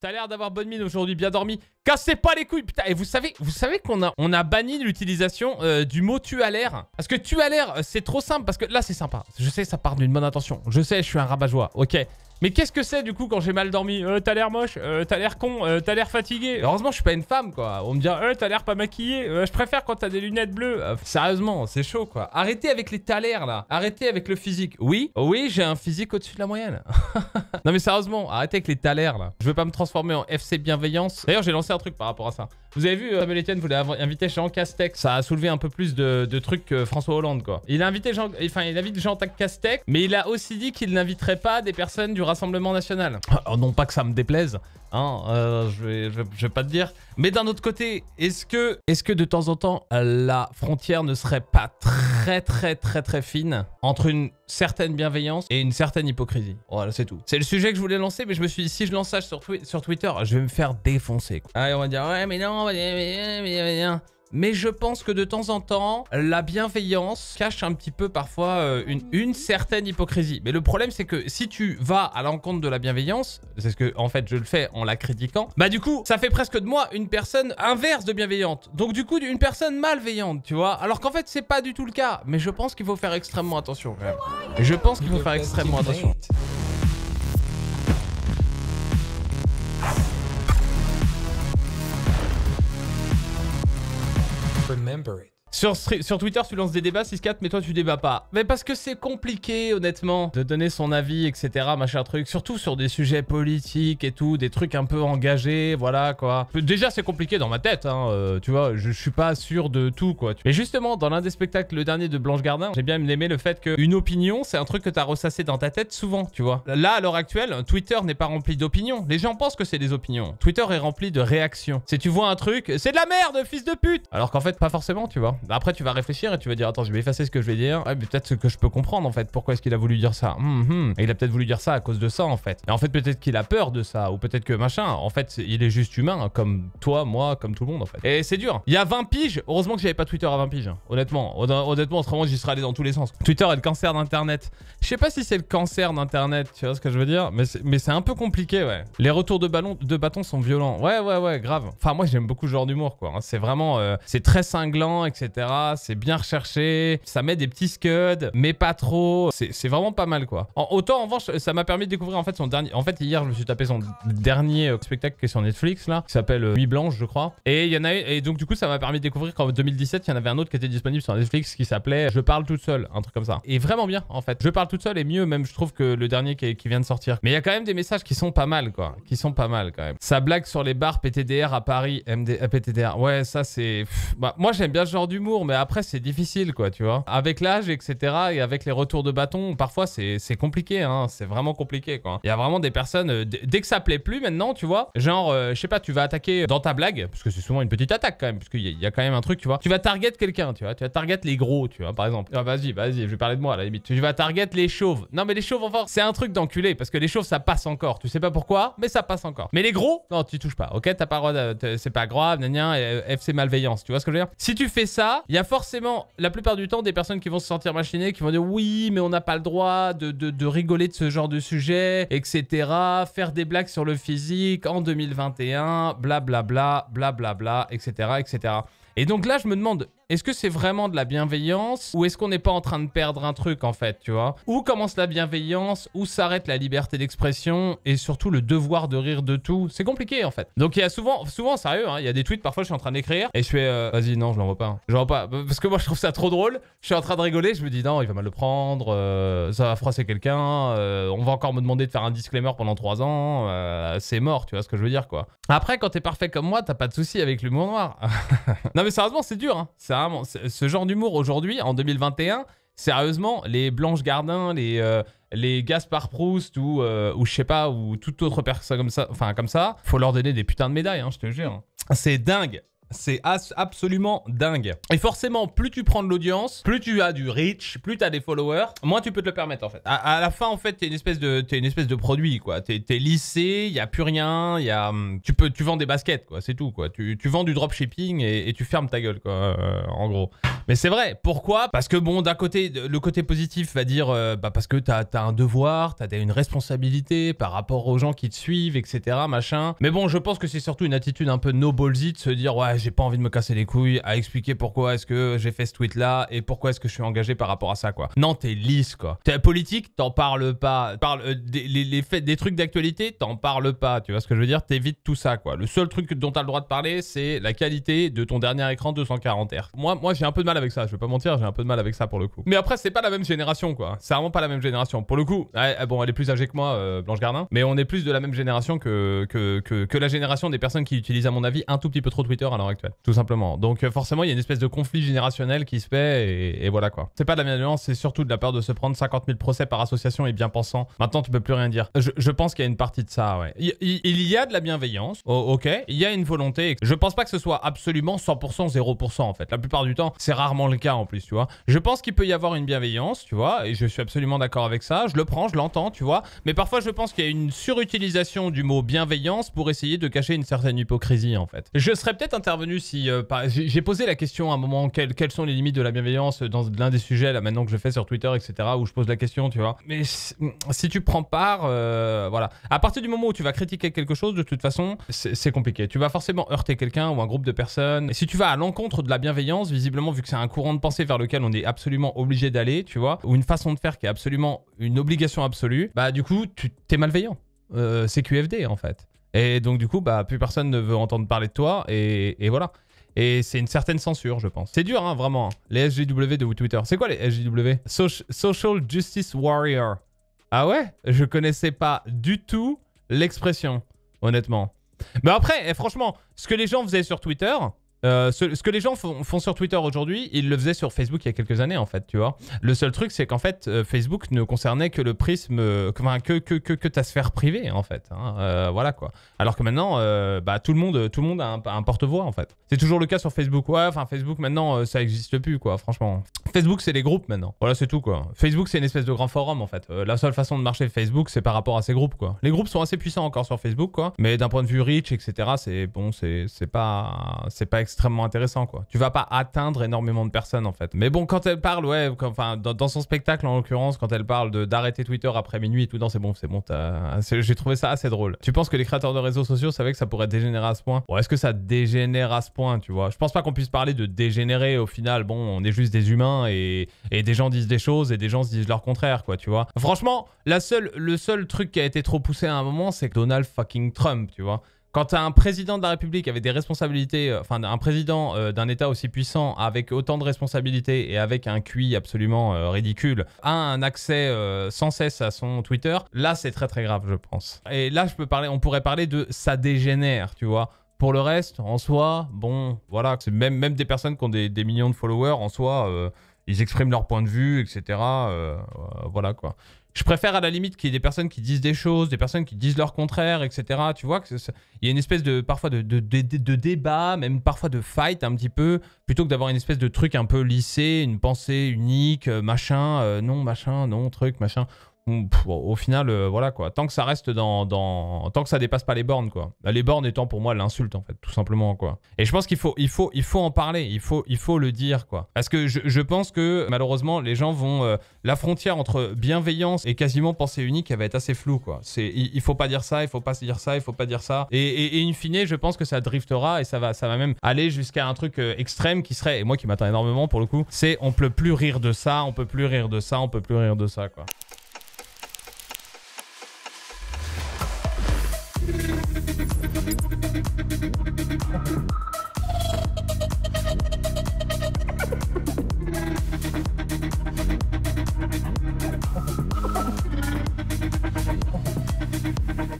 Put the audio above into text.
T'as l'air d'avoir bonne mine aujourd'hui, bien dormi. Cassez pas les couilles, putain. Et vous savez, vous savez qu'on a, on a banni l'utilisation euh, du mot tu as l'air. Parce que tu as l'air, euh, c'est trop simple. Parce que là, c'est sympa. Je sais, ça part d'une bonne intention. Je sais, je suis un rabat-joie. Ok. Mais qu'est-ce que c'est du coup quand j'ai mal dormi euh, T'as l'air moche, euh, t'as l'air con, euh, t'as l'air fatigué. Heureusement, je suis pas une femme quoi. On me dit, euh, t'as l'air pas maquillé. Euh, je préfère quand t'as des lunettes bleues. Euh, sérieusement, c'est chaud quoi. Arrêtez avec les talers là. Arrêtez avec le physique. Oui, oui, j'ai un physique au-dessus de la moyenne. non mais sérieusement, arrêtez avec les talers là. Je veux pas me transformer en FC bienveillance. D'ailleurs, j'ai lancé un truc par rapport à ça. Vous avez vu, euh, Samuel Etienne voulait inviter Jean Castex. Ça a soulevé un peu plus de, trucs que François Hollande quoi. Il a invité Jean, enfin, il invite Jean Castex, mais il a aussi dit qu'il n'inviterait pas des personnes du Rassemblement National. non pas que ça me déplaise, je, vais, je, pas te dire. Mais d'un autre côté, est-ce que, est que de temps en temps, la frontière ne serait pas très très très très fine entre une certaine bienveillance et une certaine hypocrisie Voilà, c'est tout. C'est le sujet que je voulais lancer, mais je me suis dit, si je lance ça sur, Twitter, je vais me faire défoncer. Allez, on va dire, ouais mais non, mais, non mais, non mais je pense que de temps en temps, la bienveillance cache un petit peu parfois euh, une, certaine hypocrisie. Mais le problème, c'est que si tu vas à l'encontre de la bienveillance, c'est ce que, en fait, je le fais en la critiquant, bah du coup, ça fait presque de moi une personne inverse de bienveillante. Donc du coup, une personne malveillante, tu vois. Alors qu'en fait, c'est pas du tout le cas. Mais je pense qu'il faut faire extrêmement attention. Je pense qu'il faut faire extrêmement attention. remember it. Sur, Twitter, tu lances des débats, 6-4, mais toi, tu débats pas. Mais parce que c'est compliqué, honnêtement, de donner son avis, etc., machin truc. Surtout sur des sujets politiques et tout, des trucs un peu engagés, voilà, quoi. Déjà, c'est compliqué dans ma tête, hein, euh, tu vois, je, suis pas sûr de tout, quoi. Mais justement, dans l'un des spectacles, le dernier de Blanche Gardin, j'ai bien aimé le fait qu'une opinion, c'est un truc que t'as ressassé dans ta tête souvent, tu vois. Là, à l'heure actuelle, Twitter n'est pas rempli d'opinions. Les gens pensent que c'est des opinions. Twitter est rempli de réactions. Si tu vois un truc, c'est de la merde, fils de pute Alors qu'en fait, pas forcément, tu vois. Bah, après, tu vas réfléchir et tu vas dire Attends, je vais effacer ce que je vais dire. Ouais mais peut-être ce que je peux comprendre en fait. Pourquoi est-ce qu'il a voulu dire ça hum, hum. Et Il a peut-être voulu dire ça à cause de ça en fait. Et en fait, peut-être qu'il a peur de ça ou peut-être que machin. En fait, il est juste humain comme toi, moi, comme tout le monde en fait. Et c'est dur. Il y a 20 piges. Heureusement que j'avais pas Twitter à 20 piges. Hein. Honnêtement, honnêtement, autrement, j'y serais allé dans tous les sens. Twitter est le cancer d'Internet. Je sais pas si c'est le cancer d'Internet. Tu vois ce que je veux dire Mais c'est un peu compliqué, ouais. Les retours de ballon, de bâton sont violents. Ouais, ouais, ouais, grave. Enfin, moi, j'aime beaucoup ce genre d'humour, quoi. Hein. C'est vraiment, euh, c'est très cinglant, etc. C'est bien recherché, ça met des petits scuds, mais pas trop. C'est vraiment pas mal, quoi. En, autant, en revanche, ça m'a permis de découvrir, en fait, son dernier... En fait, hier, je me suis tapé son dernier euh, spectacle qui est sur Netflix, là, qui s'appelle Nuit euh, Blanche, je crois. Et il y en a... Et donc, du coup, ça m'a permis de découvrir qu'en 2017, il y en avait un autre qui était disponible sur Netflix qui s'appelait Je parle toute seule, un truc comme ça. Et vraiment bien, en fait. Je parle toute seule et mieux, même, je trouve, que le dernier qui, vient de sortir. Mais il y a quand même des messages qui sont pas mal, quoi. Qui sont pas mal, quand même. Ça blague sur les bars PTDR à Paris, MD... Euh, PTDR. Ouais, ça, c'est... Bah, moi, j'aime bien ce genre humour mais après, c'est difficile, quoi, tu vois. Avec l'âge, etc., et avec les retours de bâton, parfois, c'est compliqué, hein. C'est vraiment compliqué, quoi. Il y a vraiment des personnes, euh, dès que ça plaît plus maintenant, tu vois, genre, euh, je sais pas, tu vas attaquer dans ta blague, parce que c'est souvent une petite attaque, quand même, parce qu'il y, a quand même un truc, tu vois. Tu vas target quelqu'un, tu vois. Tu vas target les gros, tu vois, par exemple. Ah, vas-y, vas-y, je vais parler de moi, à la limite. Tu vas target les chauves. Non, mais les chauves, enfin, c'est un truc d'enculé, parce que les chauves, ça passe encore. Tu sais pas pourquoi, mais ça passe encore. Mais les gros, non, tu touches pas, ok T'as pas c'est pas grave, gna, FC malveillance, tu vois ce que je veux dire Si tu fais ça, il y a forcément la plupart du temps des personnes qui vont se sentir machinées, qui vont dire oui, mais on n'a pas le droit de, de, rigoler de ce genre de sujet, etc. Faire des blagues sur le physique en 2021, blablabla, blablabla, bla, bla, bla, etc., etc. Et donc là, je me demande, est-ce que c'est vraiment de la bienveillance ou est-ce qu'on n'est pas en train de perdre un truc en fait, tu vois Où commence la bienveillance Où s'arrête la liberté d'expression et surtout le devoir de rire de tout C'est compliqué en fait. Donc il y a souvent, souvent sérieux, hein. il y a des tweets parfois je suis en train d'écrire et je fais euh, vas-y non je l'envoie pas, hein. je l'envoie pas parce que moi je trouve ça trop drôle. Je suis en train de rigoler, je me dis non il va mal le prendre, euh, ça va froisser quelqu'un, euh, on va encore me demander de faire un disclaimer pendant trois ans, c'est mort, tu vois ce que je veux dire quoi. Après quand t'es parfait comme moi t'as pas de souci avec l'humour noir. non mais sérieusement c'est dur, hein ce genre d'humour aujourd'hui, en 2021, sérieusement, les Blanche Gardin, les, euh, Gaspard Proust ou, euh, ou je sais pas, ou toute autre personne comme ça, enfin comme ça, faut leur donner des putains de médailles, hein, je te jure. C'est dingue. C'est absolument dingue. Et forcément, plus tu prends de l'audience, plus tu as du reach, plus tu as des followers, moins tu peux te le permettre en fait. À, la fin, en fait, t'es une espèce de es une espèce de produit quoi. T'es es lissé, il y a plus rien, il a hum, tu peux tu vends des baskets quoi, c'est tout quoi. Tu, vends du dropshipping et, et tu fermes ta gueule quoi, euh, en gros. Mais c'est vrai. Pourquoi Parce que bon, d'un côté, le côté positif va dire euh, bah parce que t'as as un devoir, t'as une responsabilité par rapport aux gens qui te suivent, etc. Machin. Mais bon, je pense que c'est surtout une attitude un peu no ballsy de se dire ouais j'ai pas envie de me casser les couilles à expliquer pourquoi est-ce que j'ai fait ce tweet là et pourquoi est-ce que je suis engagé par rapport à ça quoi. Non, t'es lisse quoi. T'es politique, t'en parles pas. Parle euh, des, les, des trucs d'actualité, t'en parles pas. Tu vois ce que je veux dire T'évites tout ça quoi. Le seul truc dont t'as le droit de parler, c'est la qualité de ton dernier écran 240 r Moi, moi j'ai un peu de mal avec ça. Je vais pas mentir, j'ai un peu de mal avec ça pour le coup. Mais après, c'est pas la même génération quoi. C'est vraiment pas la même génération. Pour le coup, eh, bon, elle est plus âgée que moi, euh, Blanche Gardin, mais on est plus de la même génération que que, que, que la génération des personnes qui utilisent à mon avis un tout petit peu trop Twitter alors actuelle, tout simplement. Donc euh, forcément, il y a une espèce de conflit générationnel qui se fait et, voilà quoi. C'est pas de la bienveillance, c'est surtout de la peur de se prendre 50 000 procès par association et bien pensant. Maintenant, tu peux plus rien dire. Je, je pense qu'il y a une partie de ça, ouais. Il, il, y a de la bienveillance, oh, ok. Il y a une volonté. Je pense pas que ce soit absolument 100%, 0% en fait. La plupart du temps, c'est rarement le cas en plus, tu vois. Je pense qu'il peut y avoir une bienveillance, tu vois, et je suis absolument d'accord avec ça. Je le prends, je l'entends, tu vois. Mais parfois, je pense qu'il y a une surutilisation du mot bienveillance pour essayer de cacher une certaine hypocrisie en fait. Je serais peut-être intervenu si... Euh, j'ai posé la question à un moment, quelles, sont les limites de la bienveillance dans l'un des sujets, là maintenant que je fais sur Twitter, etc., où je pose la question, tu vois. Mais si tu prends part, euh, voilà. À partir du moment où tu vas critiquer quelque chose, de toute façon, c'est compliqué. Tu vas forcément heurter quelqu'un ou un groupe de personnes. Et si tu vas à l'encontre de la bienveillance, visiblement, vu que c'est un courant de pensée vers lequel on est absolument obligé d'aller, tu vois, ou une façon de faire qui est absolument une obligation absolue, bah du coup, tu t'es malveillant. Euh, c'est QFD en fait. Et donc du coup, bah, plus personne ne veut entendre parler de toi, et, voilà. Et c'est une certaine censure, je pense. C'est dur, hein, vraiment, hein. les SJW de Twitter. C'est quoi les SJW Social Justice Warrior. Ah ouais Je connaissais pas du tout l'expression, honnêtement. Mais après, eh, franchement, ce que les gens faisaient sur Twitter, euh, ce, que les gens font, sur Twitter aujourd'hui, ils le faisaient sur Facebook il y a quelques années en fait, tu vois. Le seul truc, c'est qu'en fait, euh, Facebook ne concernait que le prisme, que, que, ta sphère privée en fait. Hein. Euh, voilà quoi. Alors que maintenant, bah, tout, le monde, tout le monde a un, porte-voix en fait. C'est toujours le cas sur Facebook. Ouais, enfin Facebook maintenant, ça n'existe plus quoi, franchement. Facebook, c'est les groupes maintenant. Voilà, c'est tout quoi. Facebook, c'est une espèce de grand forum en fait. la seule façon de marcher Facebook, c'est par rapport à ces groupes quoi. Les groupes sont assez puissants encore sur Facebook quoi, mais d'un point de vue riche etc., c'est bon, c'est pas, pas extrêmement intéressant, quoi. Tu vas pas atteindre énormément de personnes, en fait. Mais bon, quand elle parle, ouais, enfin, dans, son spectacle, en l'occurrence, quand elle parle de, d'arrêter Twitter après minuit et tout, non, c'est bon, c'est bon, j'ai trouvé ça assez drôle. Tu penses que les créateurs de réseaux sociaux savaient que ça pourrait dégénérer à ce point Bon, est-ce que ça dégénère à ce point, tu vois Je pense pas qu'on puisse parler de dégénérer au final. Bon, on est juste des humains et, et des gens disent des choses et des gens se disent leur contraire, quoi, tu vois. Franchement, la seule, le seul truc qui a été trop poussé à un moment, c'est Donald fucking Trump, tu vois. Quand un président de la République avec des responsabilités, euh, enfin un président euh, d'un État aussi puissant avec autant de responsabilités et avec un QI absolument euh, ridicule, a un accès sans cesse à son Twitter, là c'est très très grave je pense. Et là je peux parler, on pourrait parler de ça dégénère, tu vois. Pour le reste, en soi, bon, voilà, c'est même, même des personnes qui ont des, des millions de followers, en soi, ils expriment leur point de vue, etc. voilà quoi. Je préfère à la limite qu'il y ait des personnes qui disent des choses, des personnes qui disent leur contraire, etc. Tu vois, que il y a une espèce de parfois de, de, débat, même parfois de fight un petit peu, plutôt que d'avoir une espèce de truc un peu lissé, une pensée unique, euh, machin, euh, non, machin, non, truc, machin au final, euh, voilà quoi. Tant que ça reste dans, tant que ça dépasse pas les bornes quoi. Bah, les bornes étant pour moi l'insulte en fait, tout simplement quoi. Et je pense qu'il faut, il faut, il faut en parler, il faut, il faut le dire quoi. Parce que je, pense que malheureusement les gens vont, euh, la frontière entre bienveillance et quasiment pensée unique, elle va être assez floue quoi. C'est, il, faut pas dire ça, il faut pas dire ça, il faut pas dire ça. Et, in fine, je pense que ça driftera et ça va, ça va même aller jusqu'à un truc euh, extrême qui serait, et moi qui m'attends énormément pour le coup, c'est on peut plus rire de ça, on peut plus rire de ça, on peut plus rire de ça quoi.